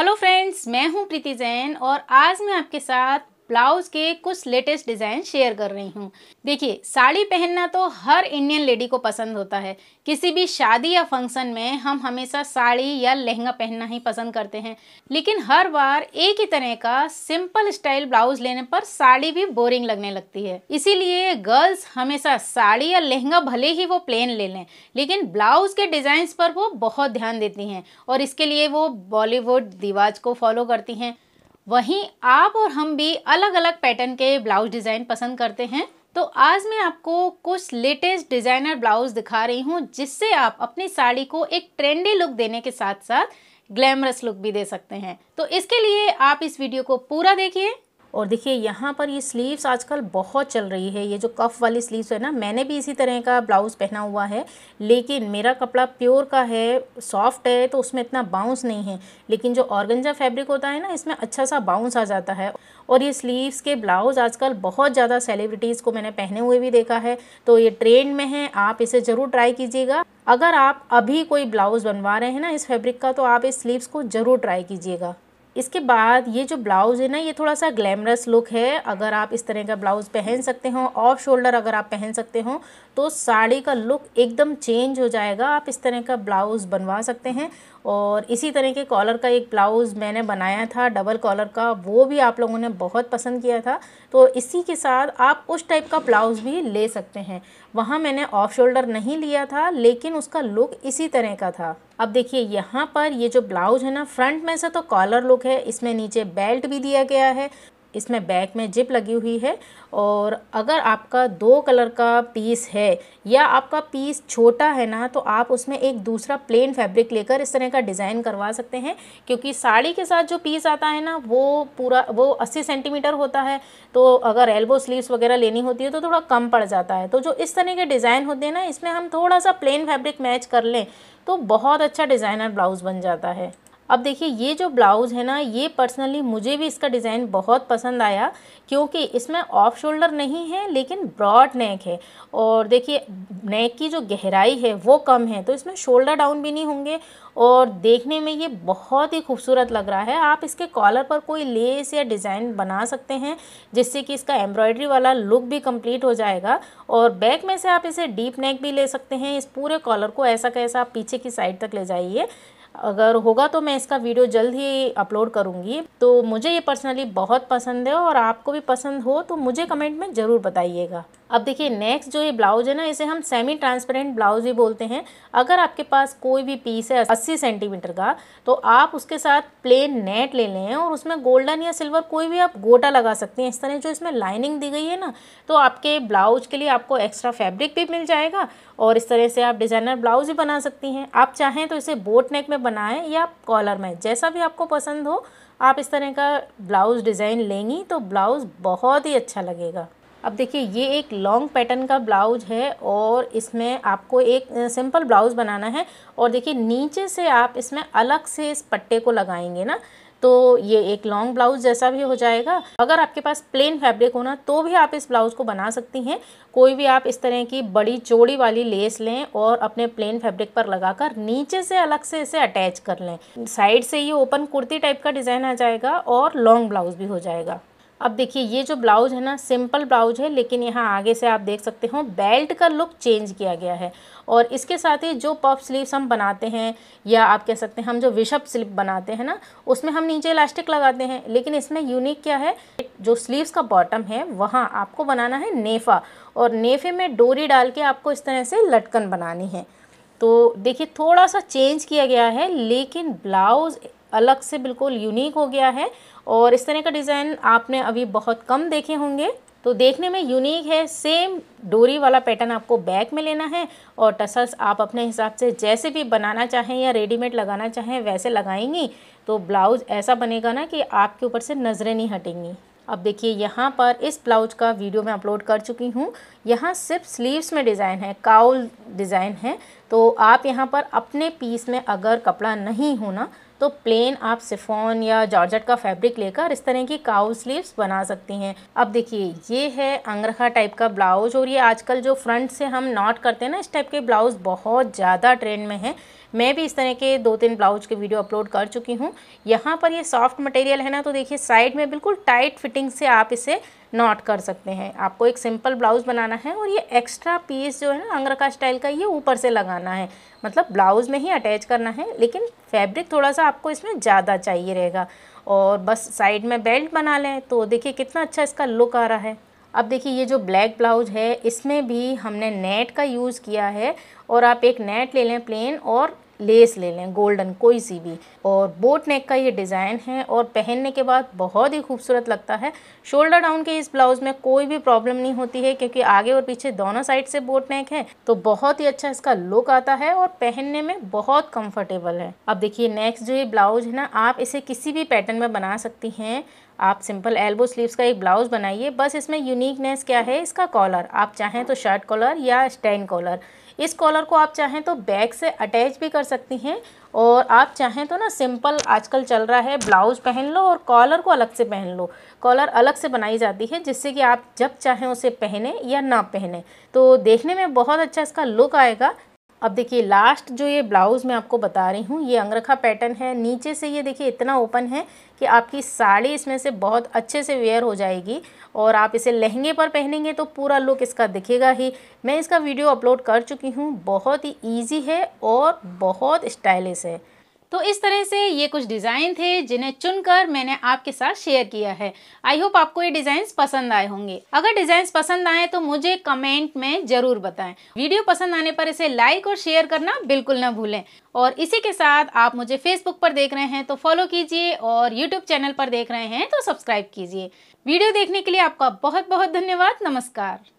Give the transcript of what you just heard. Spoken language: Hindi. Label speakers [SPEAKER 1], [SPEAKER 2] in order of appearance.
[SPEAKER 1] हेलो फ्रेंड्स मैं हूं प्रीति जैन और आज मैं आपके साथ ब्लाउज के कुछ लेटेस्ट डिज़ाइन शेयर कर रही हूँ देखिए साड़ी पहनना तो हर इंडियन लेडी को पसंद होता है किसी भी शादी या फंक्शन में हम हमेशा साड़ी या लहंगा पहनना ही पसंद करते हैं लेकिन हर बार एक ही तरह का सिंपल स्टाइल ब्लाउज लेने पर साड़ी भी बोरिंग लगने लगती है इसीलिए गर्ल्स हमेशा साड़ी या लहंगा भले ही वो प्लेन ले लें लेकिन ब्लाउज के डिजाइन पर वो बहुत ध्यान देती हैं और इसके लिए वो बॉलीवुड रिवाज को फॉलो करती हैं वहीं आप और हम भी अलग अलग पैटर्न के ब्लाउज डिज़ाइन पसंद करते हैं तो आज मैं आपको कुछ लेटेस्ट डिज़ाइनर ब्लाउज दिखा रही हूँ जिससे आप अपनी साड़ी को एक ट्रेंडी लुक देने के साथ साथ ग्लैमरस लुक भी दे सकते हैं तो इसके लिए आप इस वीडियो को पूरा देखिए और देखिए यहाँ पर ये स्लीव्स आजकल बहुत चल रही है ये जो कफ़ वाली स्लीव्स है ना मैंने भी इसी तरह का ब्लाउज़ पहना हुआ है लेकिन मेरा कपड़ा प्योर का है सॉफ्ट है तो उसमें इतना बाउंस नहीं है लेकिन जो ऑर्गेंजा फैब्रिक होता है ना इसमें अच्छा सा बाउंस आ जाता है और ये स्लीव्स के ब्लाउज़ आजकल बहुत ज़्यादा सेलिब्रिटीज़ को मैंने पहने हुए भी देखा है तो ये ट्रेंड में है आप इसे ज़रूर ट्राई कीजिएगा अगर आप अभी कोई ब्लाउज़ बनवा रहे हैं ना इस फैब्रिक का तो आप इस स्लीव्स को ज़रूर ट्राई कीजिएगा इसके बाद ये जो ब्लाउज़ है ना ये थोड़ा सा ग्लैमरस लुक है अगर आप इस तरह का ब्लाउज़ पहन सकते हो ऑफ शोल्डर अगर आप पहन सकते हो तो साड़ी का लुक एकदम चेंज हो जाएगा आप इस तरह का ब्लाउज़ बनवा सकते हैं और इसी तरह के कॉलर का एक ब्लाउज़ मैंने बनाया था डबल कॉलर का वो भी आप लोगों ने बहुत पसंद किया था तो इसी के साथ आप उस टाइप का ब्लाउज़ भी ले सकते हैं वहाँ मैंने ऑफ शोल्डर नहीं लिया था लेकिन उसका लुक इसी तरह का था अब देखिए यहाँ पर ये जो ब्लाउज है ना फ्रंट में से तो कॉलर लुक है इसमें नीचे बेल्ट भी दिया गया है इसमें बैक में जिप लगी हुई है और अगर आपका दो कलर का पीस है या आपका पीस छोटा है ना तो आप उसमें एक दूसरा प्लेन फैब्रिक लेकर इस तरह का डिज़ाइन करवा सकते हैं क्योंकि साड़ी के साथ जो पीस आता है ना वो पूरा वो अस्सी सेंटीमीटर होता है तो अगर एल्बो स्लीव्स वगैरह लेनी होती है तो थोड़ा कम पड़ जाता है तो जो इस तरह के डिज़ाइन होते हैं ना इसमें हम थोड़ा सा प्लेन फैब्रिक मैच कर लें तो बहुत अच्छा डिज़ाइनर ब्लाउज़ बन जाता है अब देखिए ये जो ब्लाउज़ है ना ये पर्सनली मुझे भी इसका डिज़ाइन बहुत पसंद आया क्योंकि इसमें ऑफ शोल्डर नहीं है लेकिन ब्रॉड नेक है और देखिए नेक की जो गहराई है वो कम है तो इसमें शोल्डर डाउन भी नहीं होंगे और देखने में ये बहुत ही खूबसूरत लग रहा है आप इसके कॉलर पर कोई लेस या डिज़ाइन बना सकते हैं जिससे कि इसका एम्ब्रॉयडरी वाला लुक भी कंप्लीट हो जाएगा और बैक में से आप इसे डीप नेक भी ले सकते हैं इस पूरे कॉलर को ऐसा कैसा आप पीछे की साइड तक ले जाइए अगर होगा तो मैं इसका वीडियो जल्द ही अपलोड करूँगी तो मुझे ये पर्सनली बहुत पसंद है और आपको भी पसंद हो तो मुझे कमेंट में ज़रूर बताइएगा अब देखिए नेक्स्ट जो ये ब्लाउज है ना इसे हम सेमी ट्रांसपेरेंट ब्लाउज भी बोलते हैं अगर आपके पास कोई भी पीस है अस्सी सेंटीमीटर का तो आप उसके साथ प्लेन नेट ले लें और उसमें गोल्डन या सिल्वर कोई भी आप गोटा लगा सकते हैं इस तरह जो इसमें लाइनिंग दी गई है ना तो आपके ब्लाउज के लिए आपको एक्स्ट्रा फैब्रिक भी मिल जाएगा और इस तरह से आप डिज़ाइनर ब्लाउज भी बना सकती हैं आप चाहें तो इसे बोट नेक में बनाएं या कॉलर में जैसा भी आपको पसंद हो आप इस तरह का ब्लाउज़ डिज़ाइन लेंगी तो ब्लाउज़ बहुत ही अच्छा लगेगा अब देखिए ये एक लॉन्ग पैटर्न का ब्लाउज है और इसमें आपको एक सिंपल ब्लाउज बनाना है और देखिए नीचे से आप इसमें अलग से इस पट्टे को लगाएंगे ना तो ये एक लॉन्ग ब्लाउज जैसा भी हो जाएगा अगर आपके पास प्लेन फैब्रिक होना तो भी आप इस ब्लाउज को बना सकती हैं कोई भी आप इस तरह की बड़ी चौड़ी वाली लेस लें और अपने प्लेन फैब्रिक पर लगाकर नीचे से अलग से इसे अटैच कर लें साइड से ये ओपन कुर्ती टाइप का डिज़ाइन आ जाएगा और लॉन्ग ब्लाउज भी हो जाएगा अब देखिए ये जो ब्लाउज है ना सिंपल ब्लाउज है लेकिन यहाँ आगे से आप देख सकते हो बेल्ट का लुक चेंज किया गया है और इसके साथ ही जो पफ स्लीव्स हम बनाते हैं या आप कह सकते हैं हम जो विशप स्लीव बनाते हैं ना उसमें हम नीचे इलास्टिक लगाते हैं लेकिन इसमें यूनिक क्या है जो स्लीव्स का बॉटम है वहाँ आपको बनाना है नेफा और नेफे में डोरी डाल के आपको इस तरह से लटकन बनानी है तो देखिए थोड़ा सा चेंज किया गया है लेकिन ब्लाउज़ अलग से बिल्कुल यूनिक हो गया है और इस तरह का डिज़ाइन आपने अभी बहुत कम देखे होंगे तो देखने में यूनिक है सेम डोरी वाला पैटर्न आपको बैक में लेना है और टसल्स आप अपने हिसाब से जैसे भी बनाना चाहें या रेडीमेड लगाना चाहें वैसे लगाएंगी तो ब्लाउज़ ऐसा बनेगा ना कि आपके ऊपर से नज़रें नहीं हटेंगी अब देखिए यहाँ पर इस ब्लाउज का वीडियो मैं अपलोड कर चुकी हूँ यहाँ सिर्फ स्लीव्स में डिज़ाइन है काउल डिज़ाइन है तो आप यहाँ पर अपने पीस में अगर कपड़ा नहीं होना तो प्लेन आप सिफोन या जॉर्जट का फैब्रिक लेकर इस तरह की काउ स्लीव्स बना सकती हैं अब देखिए ये है अंगरखा टाइप का ब्लाउज और ये आजकल जो फ्रंट से हम नॉट करते हैं ना इस टाइप के ब्लाउज बहुत ज़्यादा ट्रेंड में है मैं भी इस तरह के दो तीन ब्लाउज के वीडियो अपलोड कर चुकी हूँ यहाँ पर ये सॉफ्ट मटेरियल है ना तो देखिए साइड में बिल्कुल टाइट फिटिंग से आप इसे नॉट कर सकते हैं आपको एक सिंपल ब्लाउज़ बनाना है और ये एक्स्ट्रा पीस जो है ना अंगरखा स्टाइल का ये ऊपर से लगाना है मतलब ब्लाउज़ में ही अटैच करना है लेकिन फैब्रिक थोड़ा सा आपको इसमें ज़्यादा चाहिए रहेगा और बस साइड में बेल्ट बना लें तो देखिए कितना अच्छा इसका लुक आ रहा है अब देखिए ये जो ब्लैक ब्लाउज है इसमें भी हमने नेट का यूज़ किया है और आप एक नेट ले लें प्लेन और लेस ले लें गोल्डन कोई सी भी और बोट नेक का ये डिज़ाइन है और पहनने के बाद बहुत ही खूबसूरत लगता है शोल्डर डाउन के इस ब्लाउज़ में कोई भी प्रॉब्लम नहीं होती है क्योंकि आगे और पीछे दोनों साइड से बोट नेक है तो बहुत ही अच्छा इसका लुक आता है और पहनने में बहुत कम्फर्टेबल है अब देखिए नेक्स्ट जो ये ब्लाउज है ना आप इसे किसी भी पैटर्न में बना सकती हैं आप सिंपल एल्बो स्लीव्स का एक ब्लाउज बनाइए बस इसमें यूनिकनेस क्या है इसका कॉलर आप चाहें तो शर्ट कॉलर या स्टैंड कॉलर इस कॉलर को आप चाहें तो बैग से अटैच भी कर सकती हैं और आप चाहें तो ना सिंपल आजकल चल रहा है ब्लाउज़ पहन लो और कॉलर को अलग से पहन लो कॉलर अलग से बनाई जाती है जिससे कि आप जब चाहें उसे पहने या ना पहने तो देखने में बहुत अच्छा इसका लुक आएगा अब देखिए लास्ट जो ये ब्लाउज़ मैं आपको बता रही हूँ ये अंगरखा पैटर्न है नीचे से ये देखिए इतना ओपन है कि आपकी साड़ी इसमें से बहुत अच्छे से वेयर हो जाएगी और आप इसे लहंगे पर पहनेंगे तो पूरा लुक इसका दिखेगा ही मैं इसका वीडियो अपलोड कर चुकी हूँ बहुत ही ईजी है और बहुत स्टाइलिश है तो इस तरह से ये कुछ डिज़ाइन थे जिन्हें चुनकर मैंने आपके साथ शेयर किया है आई होप आपको ये डिज़ाइंस पसंद आए होंगे अगर डिज़ाइंस पसंद आए तो मुझे कमेंट में ज़रूर बताएं वीडियो पसंद आने पर इसे लाइक और शेयर करना बिल्कुल ना भूलें और इसी के साथ आप मुझे फेसबुक पर देख रहे हैं तो फॉलो कीजिए और यूट्यूब चैनल पर देख रहे हैं तो सब्सक्राइब कीजिए वीडियो देखने के लिए आपका बहुत बहुत धन्यवाद नमस्कार